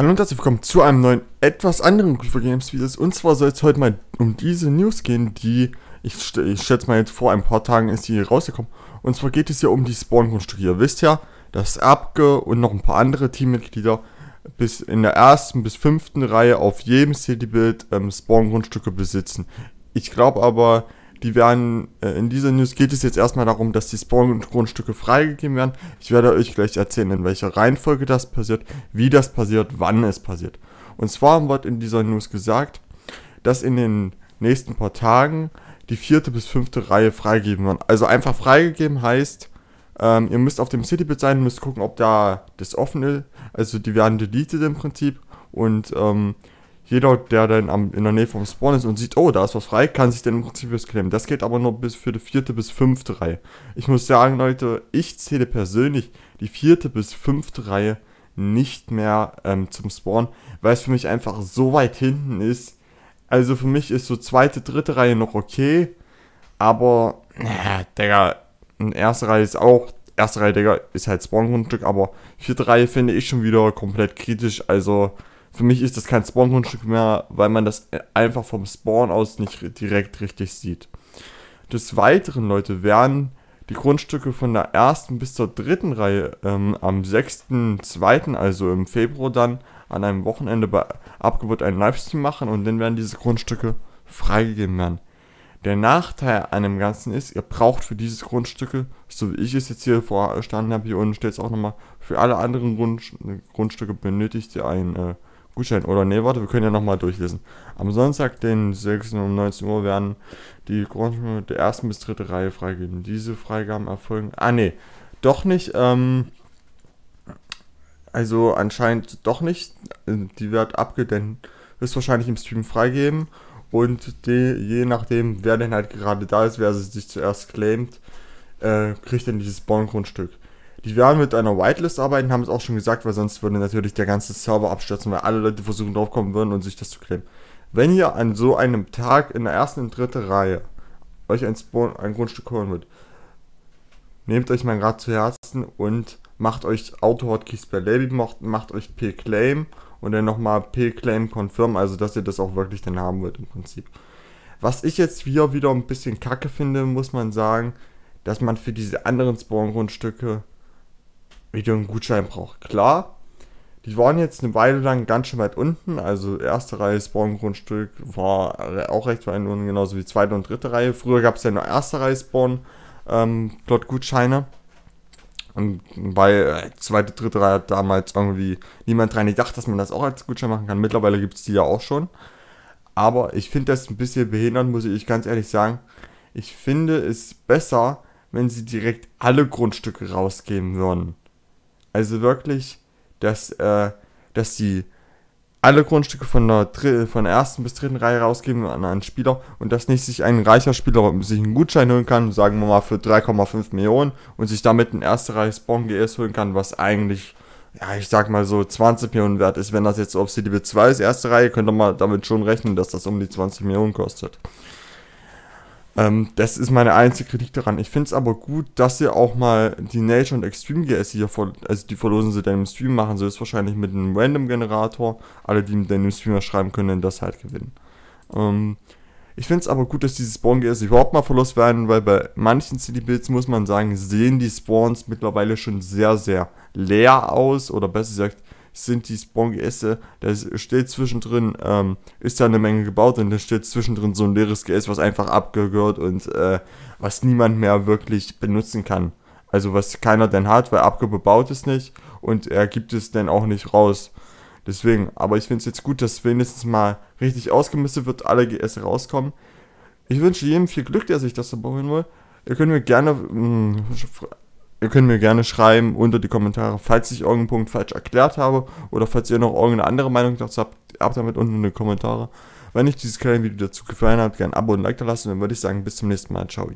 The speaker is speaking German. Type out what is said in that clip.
Hallo und herzlich willkommen zu einem neuen, etwas anderen Good Games Videos. Und zwar soll es heute mal um diese News gehen, die, ich, ich schätze mal jetzt vor ein paar Tagen ist die rausgekommen. Und zwar geht es hier um die Spawn-Grundstücke. Ihr wisst ja, dass Abge und noch ein paar andere Teammitglieder bis in der ersten bis fünften Reihe auf jedem Citybild ähm, Spawn-Grundstücke besitzen. Ich glaube aber, die werden, äh, in dieser News geht es jetzt erstmal darum, dass die Spawn-Grundstücke freigegeben werden. Ich werde euch gleich erzählen, in welcher Reihenfolge das passiert, wie das passiert, wann es passiert. Und zwar wird in dieser News gesagt, dass in den nächsten paar Tagen die vierte bis fünfte Reihe freigegeben wird. Also einfach freigegeben heißt, ähm, ihr müsst auf dem Citybuild sein, müsst gucken, ob da das offen ist. Also die werden deleted im Prinzip und ähm, jeder, der dann am, in der Nähe vom Spawn ist und sieht, oh, da ist was frei, kann sich dann im Prinzip was claimen. Das geht aber nur bis für die vierte bis fünfte Reihe. Ich muss sagen, Leute, ich zähle persönlich die vierte bis fünfte Reihe nicht mehr ähm, zum Spawn, weil es für mich einfach so weit hinten ist. Also für mich ist so zweite, dritte Reihe noch okay, aber, äh, Digga, erste Reihe ist auch, erste Reihe, Digga, ist halt Spawn-Grundstück, aber vierte Reihe finde ich schon wieder komplett kritisch, also für mich ist das kein Spawn-Grundstück mehr, weil man das einfach vom Spawn aus nicht direkt richtig sieht. Des Weiteren, Leute, werden die Grundstücke von der ersten bis zur dritten Reihe ähm, am 6.2., also im Februar dann, an einem Wochenende bei Abgebot einen Livestream machen und dann werden diese Grundstücke freigegeben werden. Der Nachteil an dem Ganzen ist, ihr braucht für diese Grundstücke, so wie ich es jetzt hier vorstanden habe, hier unten steht es auch nochmal, für alle anderen Grund, Grundstücke benötigt ihr ein äh, Gutschein. Oder nee, warte, wir können ja nochmal durchlesen. Am Sonntag, den 6. um 19 Uhr, werden die Grundschule der ersten bis dritten Reihe freigeben. Diese Freigaben erfolgen. Ah, nee, doch nicht. Ähm, also anscheinend doch nicht. Die wird abgedeckt. Wird wahrscheinlich im Stream freigeben. Und die, je nachdem, wer denn halt gerade da ist, wer sich zuerst claimt, äh, kriegt dann dieses Bonn-Grundstück. Die werden mit einer Whitelist arbeiten, haben es auch schon gesagt, weil sonst würde natürlich der ganze Server abstürzen, weil alle Leute versuchen draufkommen würden und sich das zu claimen. Wenn ihr an so einem Tag in der ersten und dritten Reihe euch ein, Spawn, ein Grundstück holen wird, nehmt euch mal Rat zu Herzen und macht euch Auto-Hotkeys per Label, macht, macht euch P-Claim und dann nochmal P-Claim Confirm, also dass ihr das auch wirklich dann haben wollt im Prinzip. Was ich jetzt hier wieder ein bisschen kacke finde, muss man sagen, dass man für diese anderen Spawn-Grundstücke wie du einen Gutschein brauchst. Klar, die waren jetzt eine Weile lang ganz schön weit unten. Also erste Reihe Spawn-Grundstück war auch recht weit unten, genauso wie zweite und dritte Reihe. Früher gab es ja nur erste Reihe Spawn-Plot-Gutscheine. Ähm, und weil äh, zweite, dritte Reihe hat damals irgendwie niemand dran gedacht, dass man das auch als Gutschein machen kann. Mittlerweile gibt es die ja auch schon. Aber ich finde das ein bisschen behindert, muss ich ganz ehrlich sagen. Ich finde es besser, wenn sie direkt alle Grundstücke rausgeben würden. Also wirklich, dass, äh, dass die alle Grundstücke von der, von der ersten bis dritten Reihe rausgeben an einen Spieler und dass nicht sich ein reicher Spieler sich einen Gutschein holen kann, sagen wir mal für 3,5 Millionen und sich damit ein erster Reichs Bon GS holen kann, was eigentlich, ja, ich sag mal so 20 Millionen wert ist. Wenn das jetzt auf CDB 2 ist, erste Reihe, könnte man damit schon rechnen, dass das um die 20 Millionen kostet. Ähm, das ist meine einzige Kritik daran. Ich finde es aber gut, dass sie auch mal die Nature und Extreme GS hier, vor, also die verlosen sie dann im Stream, machen sie es wahrscheinlich mit einem Random-Generator. Alle, die dann im Streamer schreiben können, das halt gewinnen. Ähm, ich finde es aber gut, dass diese Spawn-GS überhaupt mal verlost werden, weil bei manchen City-Builds, muss man sagen, sehen die Spawns mittlerweile schon sehr, sehr leer aus oder besser gesagt, sind die Spawn-GS, da steht zwischendrin, ähm, ist da eine Menge gebaut und da steht zwischendrin so ein leeres GS, was einfach abgehört und äh, was niemand mehr wirklich benutzen kann. Also was keiner denn hat, weil Abge bebaut ist nicht und er gibt es dann auch nicht raus. Deswegen, aber ich finde es jetzt gut, dass wenigstens mal richtig ausgemistet wird, alle GS rauskommen. Ich wünsche jedem viel Glück, der sich das so bauen will. Ihr könnt mir gerne mh, hm, ihr könnt mir gerne schreiben unter die Kommentare, falls ich irgendeinen Punkt falsch erklärt habe oder falls ihr noch irgendeine andere Meinung dazu habt, ab damit unten in die Kommentare. Wenn euch dieses kleine Video dazu gefallen hat, gerne ein Abo und ein Like da lassen. Dann würde ich sagen, bis zum nächsten Mal. Ciao.